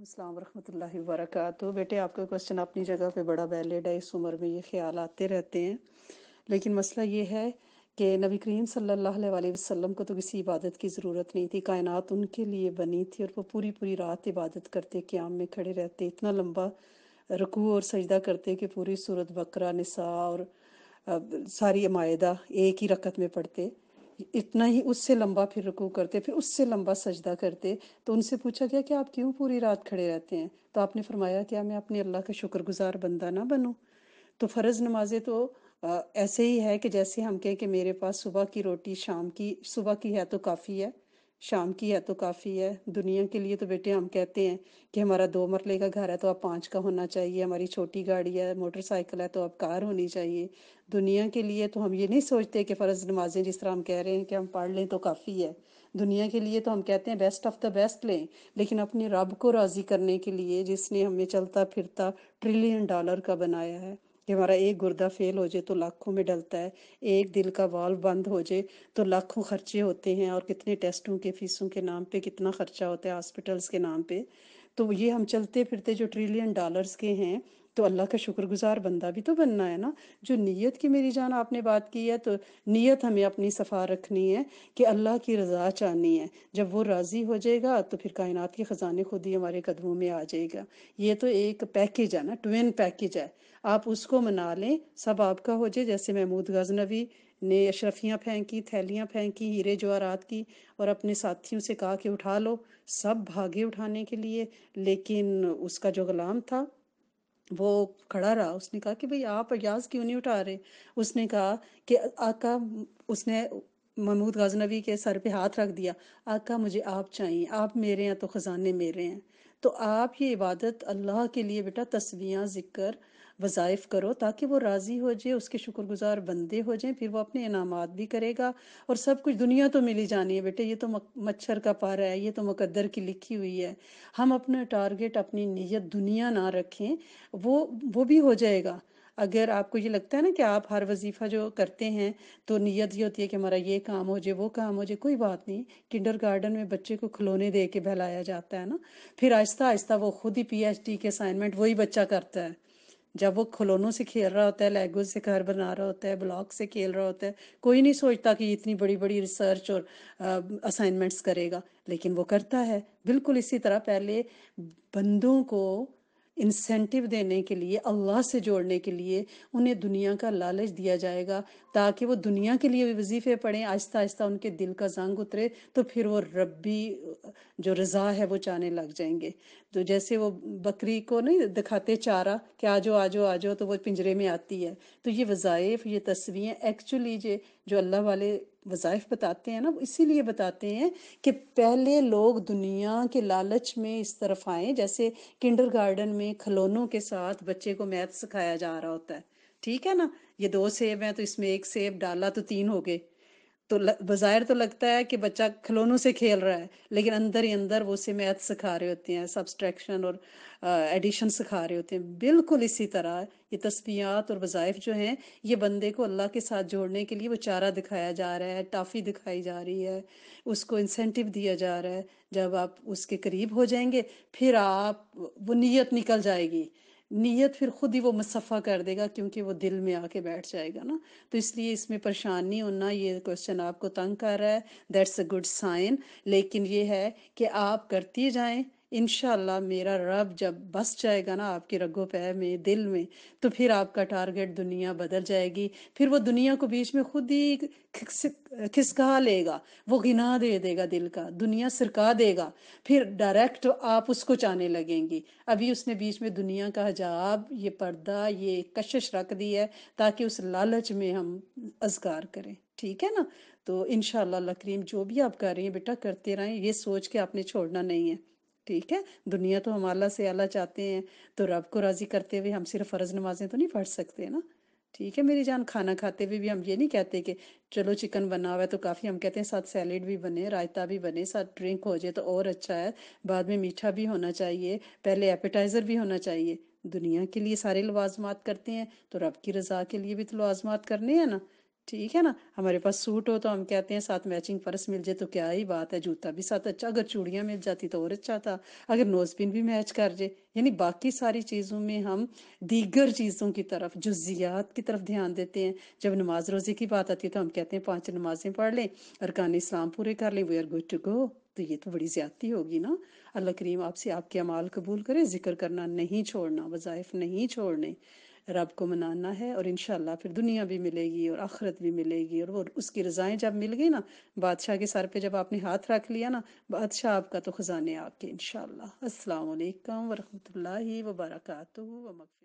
वरि वरक वबरकातु बेटे आपका क्वेश्चन अपनी जगह पे बड़ा वैलिड है इस उम्र में ये ख्याल आते रहते हैं लेकिन मसला ये है कि नबी करीम सल्ला वसलम को तो किसी इबादत की ज़रूरत नहीं थी कायनात उनके लिए बनी थी और वो पूरी पूरी रात इबादत करते क्याम में खड़े रहते इतना लंबा रकू और सजदा करते कि पूरी सूरत बकरा निसा और सारी अमायदा एक ही रकत में पढ़ते इतना ही उससे लंबा फिर रुकू करते फिर उससे लंबा सजदा करते तो उनसे पूछा गया कि आप क्यों पूरी रात खड़े रहते हैं तो आपने फरमाया क्या मैं अपने अल्लाह का शुक्रगुजार बंदा ना बनूं तो फ़र्ज़ नमाजें तो ऐसे ही है कि जैसे हम कहें कि मेरे पास सुबह की रोटी शाम की सुबह की है तो काफ़ी है शाम की है तो काफ़ी है दुनिया के लिए तो बेटे हम कहते हैं कि हमारा दो मरले का घर है तो आप पाँच का होना चाहिए हमारी छोटी गाड़ी है मोटरसाइकिल है तो आप कार होनी चाहिए दुनिया के लिए तो हम ये नहीं सोचते कि फ़र्ज़ नमाजें जिस तरह हम कह रहे हैं कि हम पढ़ लें तो काफ़ी है दुनिया के लिए तो हम कहते हैं बेस्ट ऑफ द बेस्ट लें लेकिन अपने रब को राज़ी करने के लिए जिसने हमें चलता फिरता ट्रिलियन डॉलर का बनाया है कि हमारा एक गुर्दा फेल हो जाए तो लाखों में डलता है एक दिल का वाल्व बंद हो जाए तो लाखों खर्चे होते हैं और कितने टेस्टों के फीसों के नाम पे कितना खर्चा होता है हॉस्पिटल्स के नाम पे तो ये हम चलते फिरते जो ट्रिलियन डॉलर्स के हैं तो अल्लाह का शुक्रगुजार बंदा भी तो बनना है ना जो नीयत की मेरी जान आपने बात की है तो नीयत हमें अपनी सफ़ा रखनी है कि अल्लाह की रजा चाहनी है जब वो राज़ी हो जाएगा तो फिर कायनात के ख़जाने खुद ही हमारे कदमों में आ जाएगा ये तो एक पैकेज है ना ट्विन पैकेज है आप उसको मना लें सब आपका हो जाए जैसे महमूद गजनवी ने अशरफियाँ फेंकी थैलियाँ फेंकी हीरे जवाहरात की और अपने साथियों से कहा कि उठा लो सब भागे उठाने के लिए लेकिन उसका जो गुलाम था वो खड़ा रहा उसने कहा कि भाई आप अयाज क्यों नहीं उठा रहे उसने कहा कि आका उसने महमूद गजनबी के सर पे हाथ रख दिया आका मुझे आप चाहिए आप मेरे हैं तो ख़जाने मेरे हैं तो आप ये इबादत अल्लाह के लिए बेटा तस्वीयाँ ज़िक्र वज़ाइफ करो ताकि वो राज़ी हो जाए उसके शुक्रगुजार बंदे हो जाएं फिर वो अपने इनाम भी करेगा और सब कुछ दुनिया तो मिली जानी है बेटे ये तो मच्छर का पारा है ये तो मुकद्दर की लिखी हुई है हम अपना टारगेट अपनी नीयत दुनिया ना रखें वो वो भी हो जाएगा अगर आपको ये लगता है ना कि आप हर वजीफ़ा जो करते हैं तो नीयत ये होती है कि हमारा ये काम हो जाए वो काम हो जाए कोई बात नहीं किंडर गार्डन में बच्चे को खिलौने दे के बहलाया जाता है ना फिर आहिस्ता आहिस्ता वो खुद ही पीएचडी के असाइनमेंट वही बच्चा करता है जब वो खिलौनों से खेल रहा होता है लेगोज से घर बना रहा होता है ब्लॉक से खेल रहा होता है कोई नहीं सोचता कि इतनी बड़ी बड़ी रिसर्च और असाइनमेंट्स करेगा लेकिन वो करता है बिल्कुल इसी तरह पहले बंदों को इंसेंटिव देने के लिए अल्लाह से जोड़ने के लिए उन्हें दुनिया का लालच दिया जाएगा ताकि वो दुनिया के लिए भी वजीफ़े पढ़ें आहिस्ता आहिस्ता उनके दिल का जंग उतरे तो फिर वो रब्बी जो रज़ा है वो चाहने लग जाएंगे तो जैसे वो बकरी को नहीं दिखाते चारा कि आ जाओ आ जाओ आ जाओ तो वो पिंजरे में आती है तो ये वज़ाइफ ये तस्वीरें एक्चुअली ये जो अल्लाह वाले वज़ाइफ बताते हैं ना वो इसीलिए बताते हैं कि पहले लोग दुनिया के लालच में इस तरफ आए जैसे किंडर गार्डन में खिलौनों के साथ बच्चे को मैथ सिखाया जा रहा होता है ठीक है ना ये दो सेब हैं तो इसमें एक सेब डाला तो तीन हो गए तो बाजार तो लगता है कि बच्चा खिलौनों से खेल रहा है लेकिन अंदर ही अंदर वो उसे मैथ सिखा रहे होते हैं सब्सट्रैक्शन और एडिशन सिखा रहे होते हैं बिल्कुल इसी तरह ये तस्वीयात और वज़ाइफ जो हैं ये बंदे को अल्लाह के साथ जोड़ने के लिए वो चारा दिखाया जा रहा है टाफ़ी दिखाई जा रही है उसको इंसेंटिव दिया जा रहा है जब आप उसके करीब हो जाएंगे फिर आप वो नीयत निकल जाएगी नीयत फिर खुद ही वो मुसफ़ा कर देगा क्योंकि वो दिल में आके बैठ जाएगा ना तो इसलिए इसमें परेशान नहीं होना ये क्वेश्चन आपको तंग कर रहा है दैट्स अ गुड साइन लेकिन ये है कि आप करती जाएं इन मेरा रब जब बस जाएगा ना आपके रगो पैर में दिल में तो फिर आपका टारगेट दुनिया बदल जाएगी फिर वो दुनिया को बीच में खुद ही खिसका लेगा वो गिना दे देगा दिल का दुनिया सिरका देगा फिर डायरेक्ट आप उसको चाहने लगेंगी अभी उसने बीच में दुनिया का हजाब ये पर्दा ये कशिश रख दी है ताकि उस लालच में हम अजगार करें ठीक है ना तो इन अल्लाह करीम जो भी आप कर रही हैं बेटा करते रहें ये सोच के आपने छोड़ना नहीं है ठीक है दुनिया तो हम आला से आला चाहते हैं तो रब को राजी करते हुए हम सिर्फ फर्ज नमाजें तो नहीं पढ़ सकते ना ठीक है मेरी जान खाना खाते हुए भी हम ये नहीं कहते कि चलो चिकन बना हुआ है तो काफ़ी हम कहते हैं साथ सैलेड भी बने रायता भी बने साथ ड्रिंक हो जाए तो और अच्छा है बाद में मीठा भी होना चाहिए पहले एपेटाइज़र भी होना चाहिए दुनिया के लिए सारे लवाजमात करते हैं तो रब की रजा के लिए भी तो लवाजमात करने हैं ना ठीक है ना हमारे पास सूट हो तो हम कहते हैं साथ मैचिंग पर्स मिल जाए तो क्या ही बात है जूता भी साथ अच्छा अगर चूड़ियाँ मिल जाती तो और अच्छा था अगर नोजपिन भी मैच कर जाए यानी बाकी सारी चीज़ों में हम दीगर चीज़ों की तरफ जुजियात की तरफ ध्यान देते हैं जब नमाज रोज़े की बात आती है तो हम कहते हैं पाँच नमाजें पढ़ लें अरकान इस्लाम पूरे कर लें we are good to go तो ये तो बड़ी ज्यादती होगी ना अल्लाह करीम आपसे आपके अमाल कबूल करे जिक्र करना नहीं छोड़ना वज़ाइफ नहीं छोड़ने रब को मनाना है और इनशाला फिर दुनिया भी मिलेगी और आखरत भी मिलेगी और वो उसकी रजाएं जब मिल गई ना बादशाह के सर पे जब आपने हाथ रख लिया ना बादशाह आपका तो ख़जाने आपके इन शाला असलकम वरहमल वबरकू